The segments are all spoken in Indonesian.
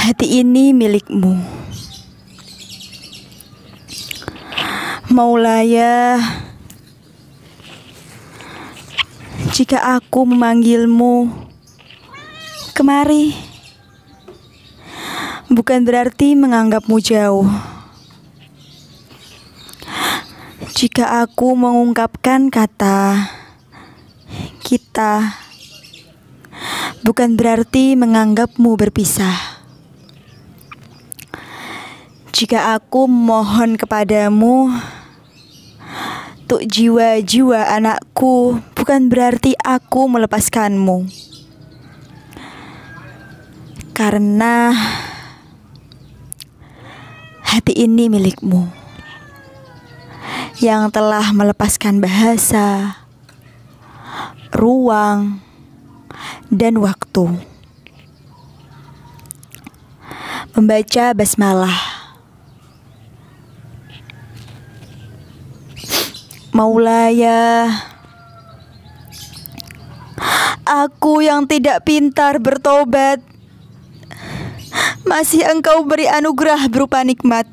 Hati ini milikmu Maulaya Jika aku memanggilmu Kemari Bukan berarti menganggapmu jauh Jika aku mengungkapkan kata Kita Bukan berarti menganggapmu berpisah jika aku mohon kepadamu untuk jiwa-jiwa anakku, bukan berarti aku melepaskanmu, karena hati ini milikmu yang telah melepaskan bahasa, ruang, dan waktu. Membaca basmalah. Maulaya Aku yang tidak pintar bertobat Masih engkau beri anugerah berupa nikmat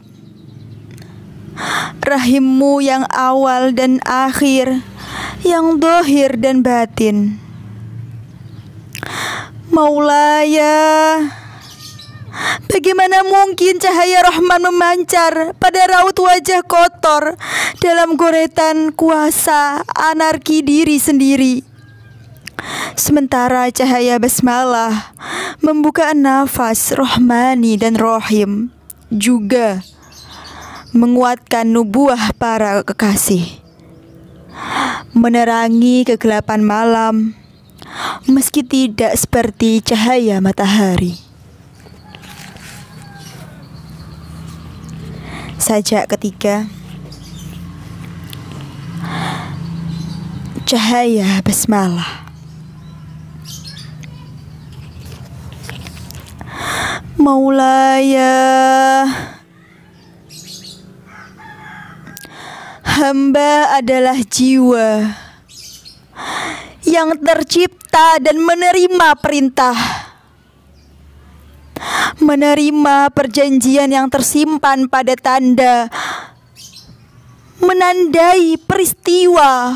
Rahimmu yang awal dan akhir Yang dohir dan batin Maulaya Maulaya Bagaimana mungkin cahaya Rahman memancar pada raut wajah kotor dalam goretan kuasa anarki diri sendiri? Sementara cahaya basmalah membuka nafas Rohmani dan Rohim juga menguatkan nubuah para kekasih menerangi kegelapan malam meski tidak seperti cahaya matahari. sajak ketiga cahaya basmalah Maulaya Hamba adalah jiwa yang tercipta dan menerima perintah menerima perjanjian yang tersimpan pada tanda menandai peristiwa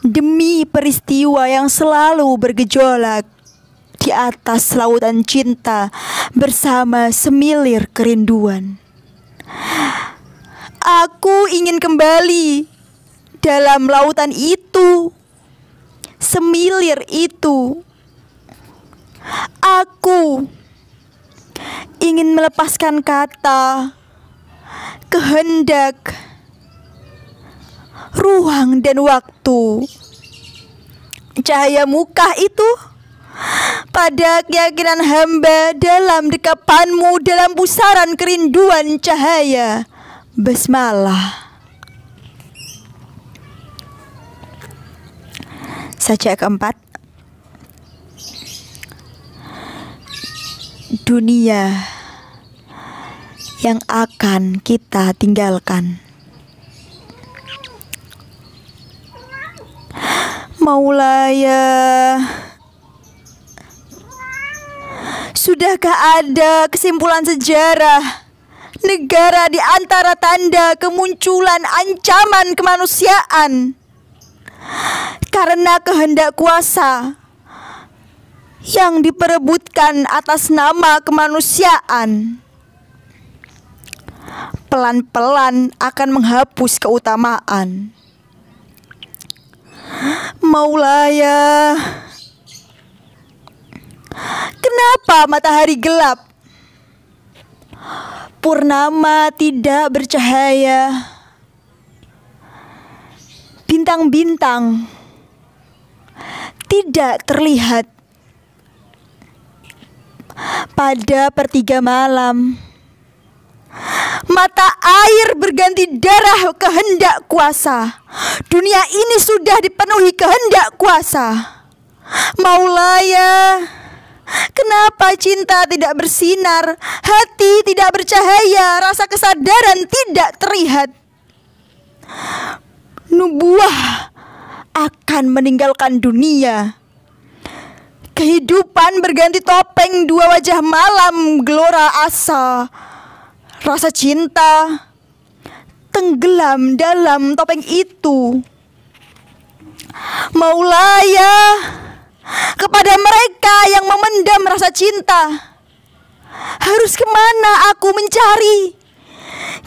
demi peristiwa yang selalu bergejolak di atas lautan cinta bersama semilir kerinduan. Aku ingin kembali dalam lautan itu, semilir itu. Aku ingin melepaskan kata, kehendak, ruang dan waktu. Cahaya muka itu pada keyakinan hamba dalam dekapanmu dalam pusaran kerinduan cahaya basmalah. Sajak keempat. Dunia yang akan kita tinggalkan. Maulaya, sudahkah ada kesimpulan sejarah negara di antara tanda kemunculan ancaman kemanusiaan? Karena kehendak kuasa yang diperebutkan atas nama kemanusiaan pelan-pelan akan menghapus keutamaan. Maulaya, kenapa matahari gelap? Purnama tidak bercahaya. Bintang-bintang tidak terlihat pada pertiga malam. Mata air berganti darah kehendak kuasa. Dunia ini sudah dipenuhi kehendak kuasa. Maulaya, Kenapa cinta tidak bersinar, hati tidak bercahaya, rasa kesadaran tidak terlihat? Nubuah akan meninggalkan dunia. Kehidupan berganti topeng dua wajah malam gelora asa rasa cinta tenggelam dalam topeng itu. Maulaya kepada mereka yang memendam rasa cinta. Harus kemana aku mencari?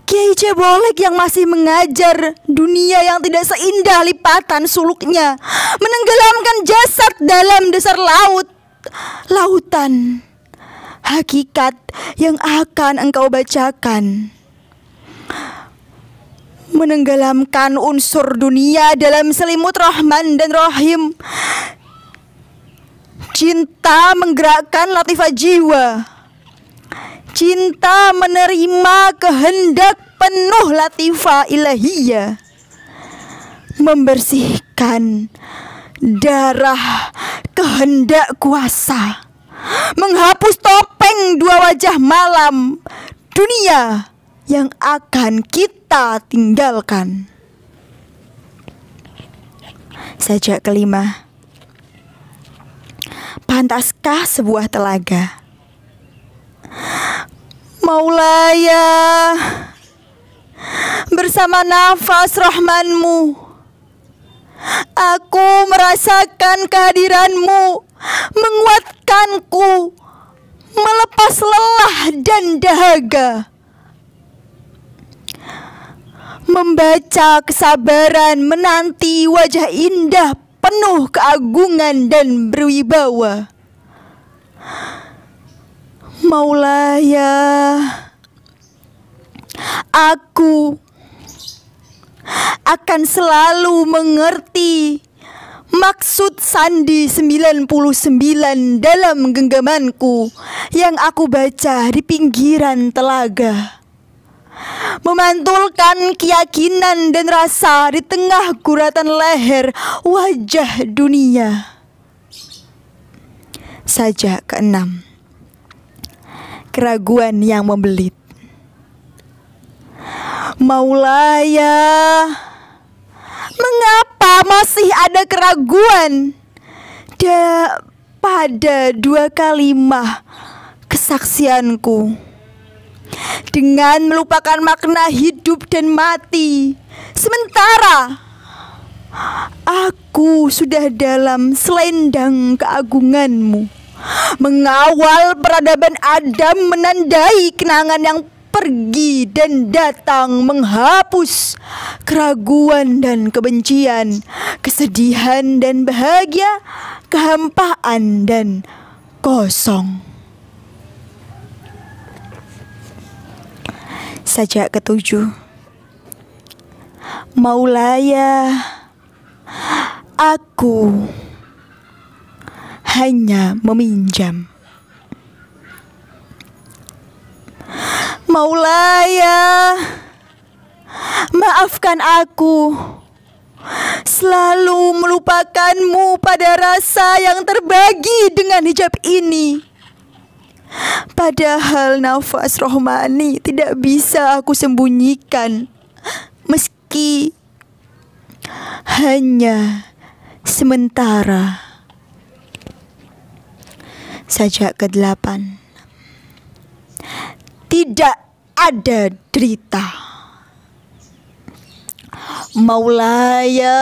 Kiai Cebolek yang masih mengajar dunia yang tidak seindah lipatan suluknya Menenggelamkan jasad dalam dasar laut Lautan hakikat yang akan engkau bacakan. Menenggelamkan unsur dunia dalam selimut Rahman dan Rahim. Cinta menggerakkan latifah jiwa. Cinta menerima kehendak penuh latifah ilahiyah. Membersihkan darah kehendak kuasa menghapus topeng dua wajah malam dunia yang akan kita tinggalkan. Sajak kelima. Pantaskah sebuah telaga? Maulaya bersama nafas rahmanmu Aku merasakan kehadiranmu menguatkanku, melepas lelah dan dahaga. Membaca kesabaran menanti wajah indah penuh keagungan dan berwibawa. Maulaya, aku akan selalu mengerti Maksud Sandi 99 dalam genggamanku yang aku baca di pinggiran telaga memantulkan keyakinan dan rasa di tengah guratan leher wajah dunia. Saja keenam, keraguan yang membelit. Maulaya, mengapa kenapa masih ada keraguan? Da pada dua kalimah kesaksianku dengan melupakan makna hidup dan mati. Sementara aku sudah dalam selendang keagunganmu, mengawal peradaban Adam menandai kenangan yang pergi dan datang menghapus keraguan dan kebencian, kesedihan dan bahagia, kehampaan dan kosong. Sajak ketujuh Maulaya Aku hanya meminjam Maulaya, maafkan aku. Selalu melupakanmu pada rasa yang terbagi dengan hijab ini. Padahal nafas rohmani tidak bisa aku sembunyikan. Meski hanya sementara. Sajak ke delapan, tidak ada derita Maulaya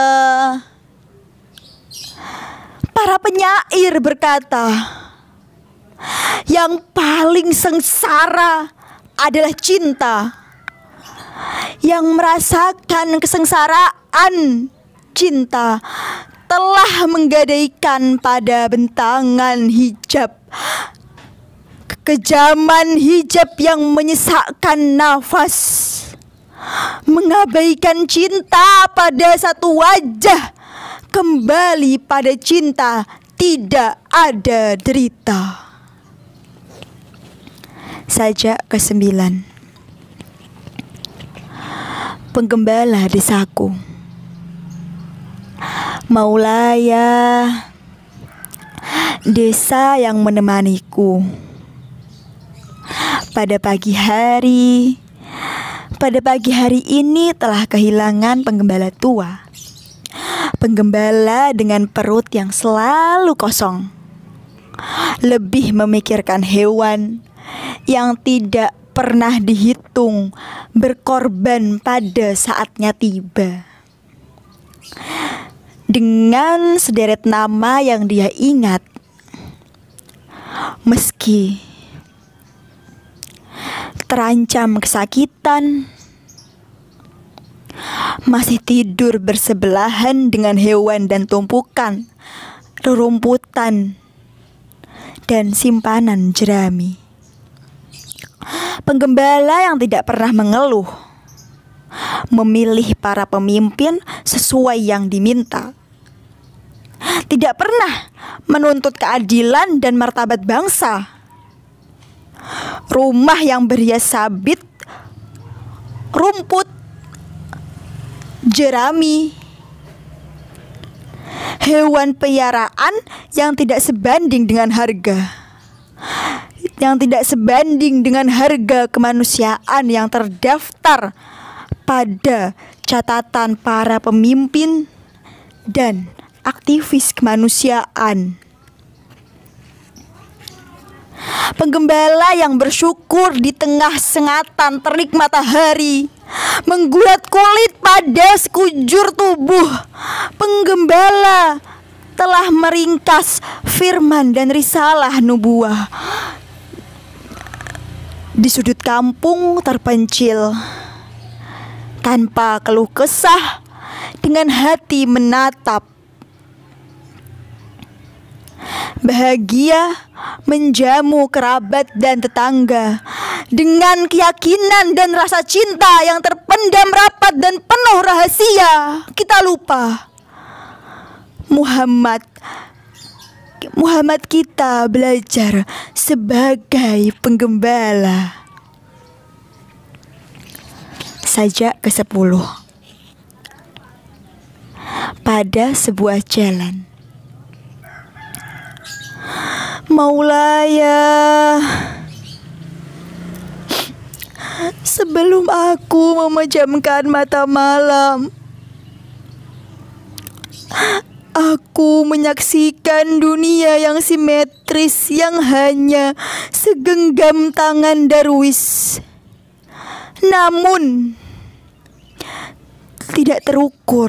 Para penyair berkata Yang paling sengsara adalah cinta Yang merasakan kesengsaraan cinta telah menggadaikan pada bentangan hijab Kejaman hijab yang menyesakkan nafas Mengabaikan cinta pada satu wajah Kembali pada cinta tidak ada derita Sajak ke sembilan Penggembala desaku Maulaya Desa yang menemaniku pada pagi hari. Pada pagi hari ini telah kehilangan penggembala tua. Penggembala dengan perut yang selalu kosong. Lebih memikirkan hewan yang tidak pernah dihitung berkorban pada saatnya tiba. Dengan sederet nama yang dia ingat, meski terancam kesakitan, masih tidur bersebelahan dengan hewan dan tumpukan, rerumputan, dan simpanan jerami. Penggembala yang tidak pernah mengeluh, memilih para pemimpin sesuai yang diminta. Tidak pernah menuntut keadilan dan martabat bangsa rumah yang berhias sabit, rumput, jerami, hewan peliharaan yang tidak sebanding dengan harga yang tidak sebanding dengan harga kemanusiaan yang terdaftar pada catatan para pemimpin dan aktivis kemanusiaan. Penggembala yang bersyukur di tengah sengatan terik matahari Menggulat kulit pada sekujur tubuh Penggembala telah meringkas firman dan risalah nubuah Di sudut kampung terpencil Tanpa keluh kesah Dengan hati menatap bahagia menjamu kerabat dan tetangga dengan keyakinan dan rasa cinta yang terpendam rapat dan penuh rahasia. Kita lupa Muhammad Muhammad kita belajar sebagai penggembala. Saja ke sepuluh Pada sebuah jalan Maulaya Sebelum aku memejamkan mata malam Aku menyaksikan dunia yang simetris yang hanya segenggam tangan darwis Namun tidak terukur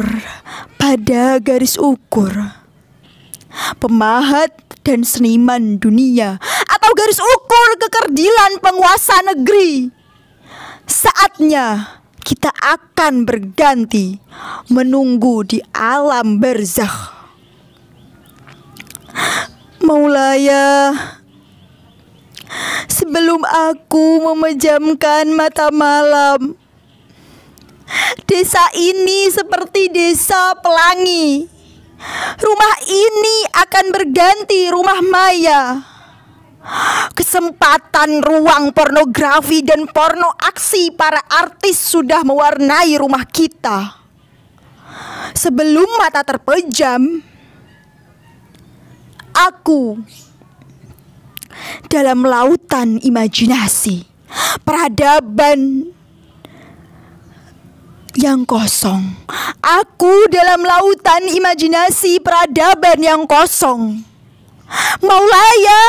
pada garis ukur Pemahat dan seniman dunia atau garis ukur kekerdilan penguasa negeri. Saatnya kita akan berganti menunggu di alam berzakh. Maulaya, sebelum aku memejamkan mata malam, desa ini seperti desa pelangi Rumah ini akan berganti rumah maya. Kesempatan ruang pornografi dan porno aksi para artis sudah mewarnai rumah kita. Sebelum mata terpejam, aku dalam lautan imajinasi, peradaban yang kosong. Aku dalam lautan imajinasi peradaban yang kosong. Maulaya,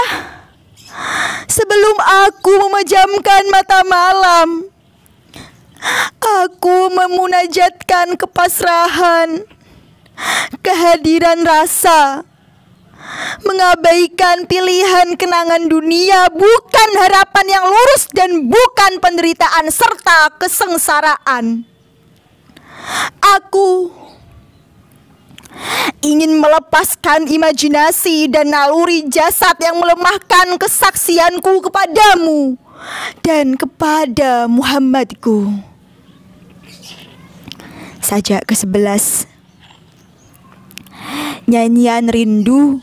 sebelum aku memejamkan mata malam, aku memunajatkan kepasrahan, kehadiran rasa, mengabaikan pilihan kenangan dunia bukan harapan yang lurus dan bukan penderitaan serta kesengsaraan. Aku ingin melepaskan imajinasi dan naluri jasad yang melemahkan kesaksianku kepadamu dan kepada Muhammadku. Sajak ke-11 Nyanyian rindu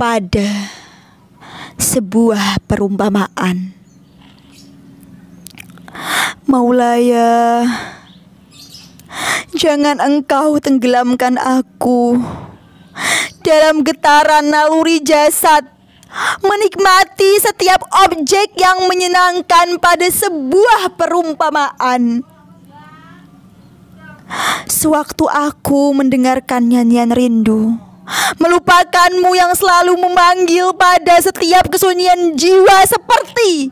pada sebuah perumpamaan. Maulaya Jangan engkau tenggelamkan aku dalam getaran naluri jasad, menikmati setiap objek yang menyenangkan pada sebuah perumpamaan. Sewaktu aku mendengarkan nyanyian rindu, melupakanmu yang selalu memanggil pada setiap kesunyian jiwa seperti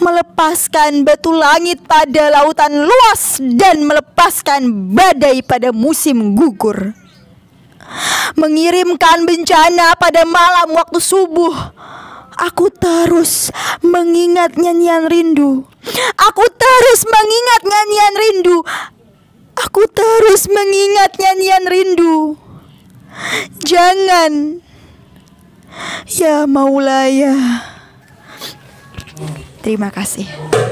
melepaskan batu langit pada lautan luas dan melepaskan badai pada musim gugur. Mengirimkan bencana pada malam waktu subuh. Aku terus mengingat nyanyian rindu. Aku terus mengingat nyanyian rindu. Aku terus mengingat nyanyian rindu. Jangan. Ya Maulaya. Terima kasih.